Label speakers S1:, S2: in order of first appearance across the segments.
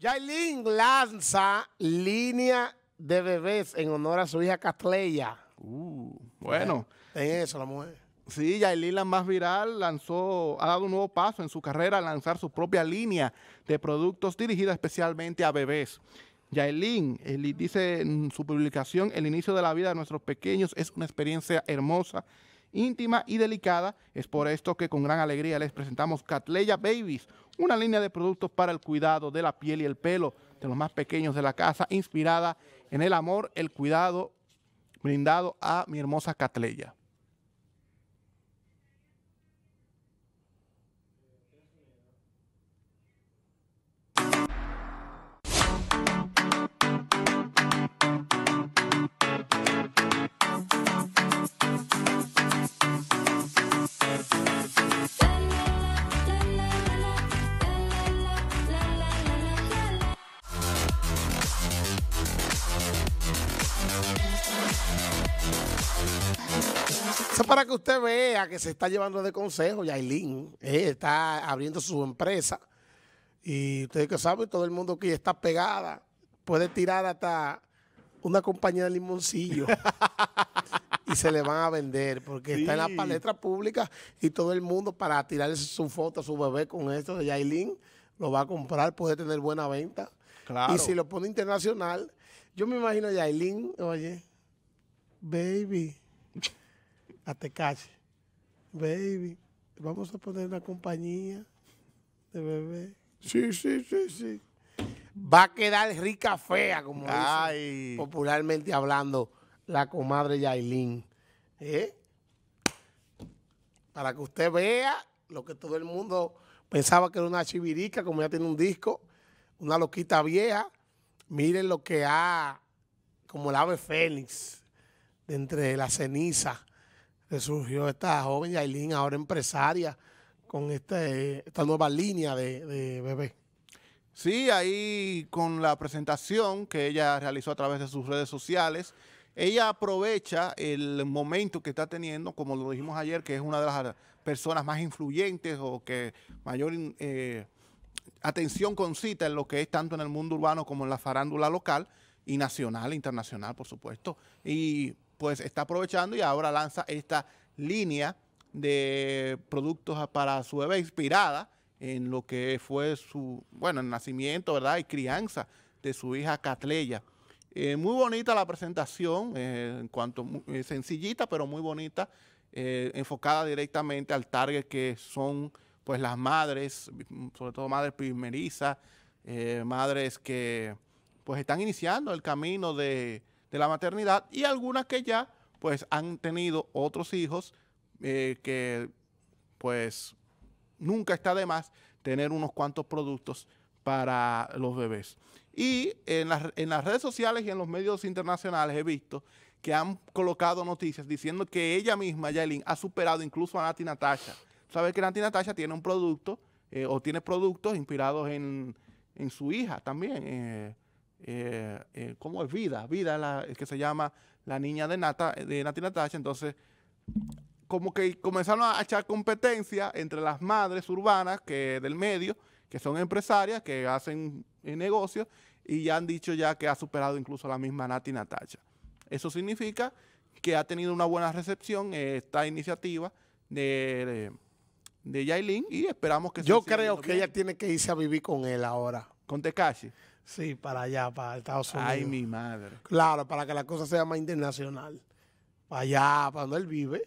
S1: Yailin lanza línea de bebés en honor a su hija Castleya. Uh, bueno. En eso la mujer. Sí, Yailin, la más viral,
S2: lanzó, ha dado un nuevo paso en su carrera al lanzar su propia línea de productos dirigida especialmente a bebés. Yailin él dice en su publicación, el inicio de la vida de nuestros pequeños es una experiencia hermosa íntima y delicada. Es por esto que con gran alegría les presentamos Catleya Babies, una línea de productos para el cuidado de la piel y el pelo de los más pequeños de la casa, inspirada en el amor, el cuidado brindado a mi hermosa Catleya.
S1: para que usted vea que se está llevando de consejo, Yailin. Eh, está abriendo su empresa. Y usted que sabe, todo el mundo que está pegada puede tirar hasta una compañía de limoncillo. y se le van a vender porque está en la palestra pública y todo el mundo para tirar su foto a su bebé con esto de Yailin lo va a comprar, puede tener buena venta. Y si lo pone internacional, yo me imagino a Yailin, oye, baby a Tecache. Baby, vamos a poner una compañía de bebé. Sí, sí, sí, sí. Va a quedar rica fea, como popularmente hablando la comadre Yailin. ¿Eh? Para que usted vea lo que todo el mundo pensaba que era una chivirica, como ya tiene un disco, una loquita vieja. Miren lo que ha, como el ave Fénix, de entre la ceniza surgió esta joven Yailin, ahora empresaria, con este, esta nueva línea de, de bebé. Sí,
S2: ahí con la presentación que ella realizó a través de sus redes sociales, ella aprovecha el momento que está teniendo, como lo dijimos ayer, que es una de las personas más influyentes o que mayor eh, atención concita en lo que es tanto en el mundo urbano como en la farándula local y nacional, internacional, por supuesto. Y pues está aprovechando y ahora lanza esta línea de productos para su bebé inspirada en lo que fue su, bueno, el nacimiento, ¿verdad? Y crianza de su hija Catleya. Eh, muy bonita la presentación, eh, en cuanto eh, sencillita, pero muy bonita, enfocada directamente al target que son pues las madres, sobre todo madres primerizas, madres que pues están iniciando el camino de, de la maternidad y algunas que ya pues han tenido otros hijos eh, que pues nunca está de más tener unos cuantos productos para los bebés. Y en, las redes sociales y en los medios internacionales he visto que han colocado noticias diciendo que ella misma, Yaelin, ha superado incluso a Nati Natasha. Sabes que Nati Natasha tiene un producto eh, o tiene productos inspirados en, su hija también. Eh? Eh, eh, ¿cómo es? Vida, Vida, la, que se llama la niña de, Nata, de Nati Natasha. Entonces, como que comenzaron a echar competencia entre las madres urbanas que del medio, que son empresarias, que hacen eh, negocios, y ya han dicho ya que ha superado incluso a la misma Nati Natasha. Eso significa que ha tenido una buena recepción esta iniciativa de, de, Yailin y esperamos que... Yo creo que ella
S1: tiene que irse a vivir con él ahora. Con Tekashi. Sí, para allá, para Estados Unidos. Ay, mi madre. Claro, para que la cosa sea más internacional. Para allá, para donde él vive.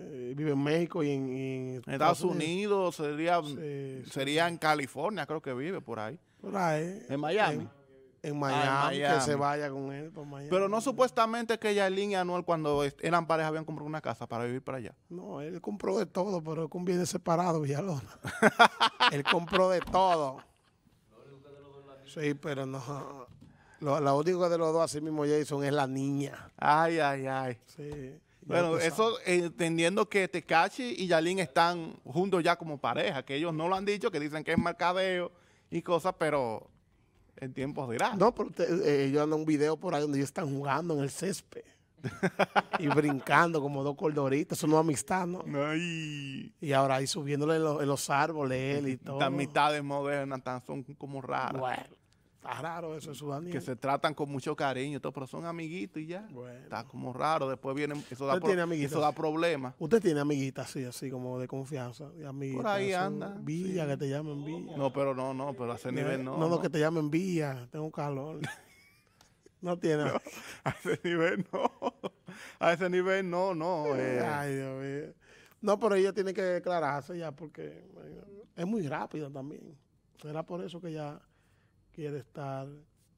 S1: Eh, vive en México y en, Estados,
S2: Unidos. sería, sería en California, creo que vive por ahí.
S1: Por ahí. En
S2: Miami. En, ah, Miami, que se vaya
S1: con él Miami. Pero no
S2: supuestamente que ella y Anuel cuando eran pareja habían comprado una casa para vivir para allá.
S1: No, él compró de todo, pero él conviene separado, Villalona. él compró de todo. Sí, pero no. la única de los dos, así mismo Jason, es la niña. Ay, ay, ay. Sí. Bueno,
S2: eso entendiendo que Tecachi y Yalín están juntos ya como pareja, que ellos no lo han dicho, que dicen que es mercadeo y cosas, pero
S1: en tiempo dirá. No, pero eh, ellos yo un video por ahí donde ellos están jugando en el césped. y brincando como dos cordoritas, Son una amistad, ¿no? Y ahora ahí subiéndole los, árboles y todo. Las
S2: mitades modernas tan,
S1: son como raras. Bueno raro eso, Que se
S2: tratan con mucho cariño, pero son amiguitos y ya. Está como raro. Después vienen, eso da, problemas.
S1: Usted tiene amiguitas así, así como de confianza. Amiguitas, Por ahí anda. Villa, que te
S2: llamen Villa. No, pero no, no, pero a ese nivel no. No, no, que te
S1: llamen Villa. Tengo calor. No tiene. a ese nivel no. A ese nivel no, no. Eh. Ay, Dios No, pero ella tiene que declararse ya porque es muy rápido también. Será por eso que ya quiere estar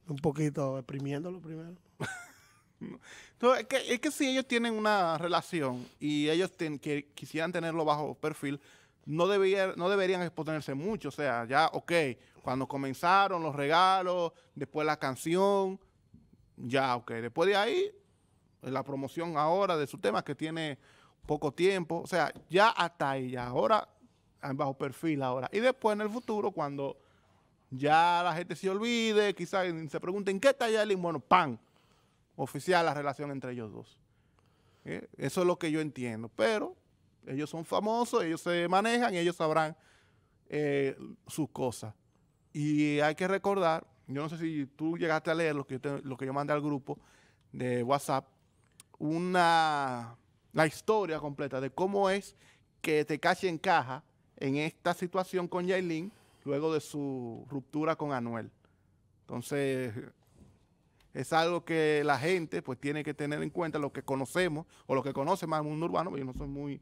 S1: un poquito exprimiéndolo primero. es,
S2: que, si ellos tienen una relación y ellos quisieran tenerlo bajo perfil, no, no deberían exponerse mucho. O sea, ya, ok, cuando comenzaron los regalos, después la canción, ya, ok. Después de ahí, la promoción ahora de su tema que tiene poco tiempo. O sea, ya hasta ahí, ya ahora, bajo perfil ahora. Y después en el futuro, cuando ya la gente se olvide, quizás se pregunten, ¿qué está Yailin? Bueno, pan Oficial la relación entre ellos dos. ¿Eh? Eso es lo que yo entiendo. Pero ellos son famosos, ellos se manejan y ellos sabrán eh, sus cosas. Y hay que recordar, yo no sé si tú llegaste a leer lo que yo, lo que yo mandé al grupo de WhatsApp, una, la historia completa de cómo es que te encaja en esta situación con Yailin luego de su ruptura con Anuel. Entonces, es algo que la gente pues tiene que tener en cuenta, lo que conocemos o lo que conoce más el mundo urbano, yo no soy muy,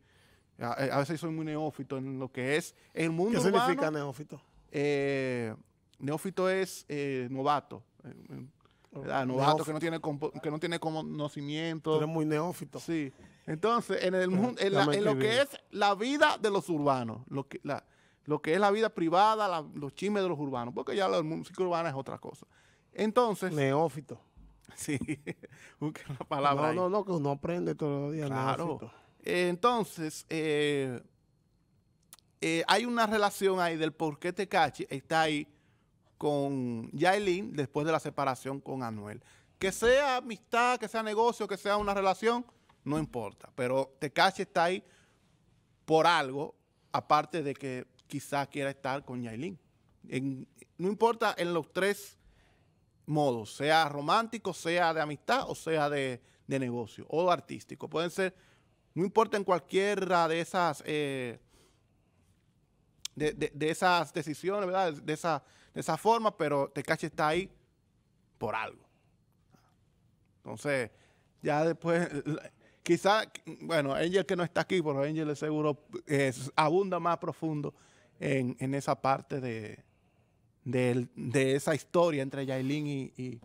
S2: a, veces soy muy neófito en lo que es el mundo urbano. ¿Qué significa neófito? Eh, neófito es eh, novato. Eh, ¿verdad? Novato que no tiene que no tiene conocimiento. es muy neófito. Sí. Entonces, en el mundo, en lo que es la vida de los urbanos, lo que, la, lo que es la vida privada, los chismes de los urbanos, porque ya la música urbana es otra cosa. Entonces... Neófito. Sí, la palabra. No, no,
S1: no, que uno aprende todos los días. Claro.
S2: entonces, eh, eh, hay una relación ahí del por qué Tecachi está ahí con Yailin después de la separación con Anuel. Que sea amistad, que sea negocio, que sea una relación, no importa. Pero Tecachi está ahí por algo, aparte de que quizá quiera estar con Yailin. no importa en los tres modos, sea romántico, sea de amistad o sea de, negocio o artístico. Pueden ser, no importa en cualquiera de esas, eh, de, esas decisiones, ¿verdad? De esa, de esa forma, pero Tecachi está ahí por algo. Entonces, ya después, quizá, bueno, Angel que no está aquí, pero Angel seguro eh, abunda más profundo en, en esa parte de, de, esa historia entre Yailin y,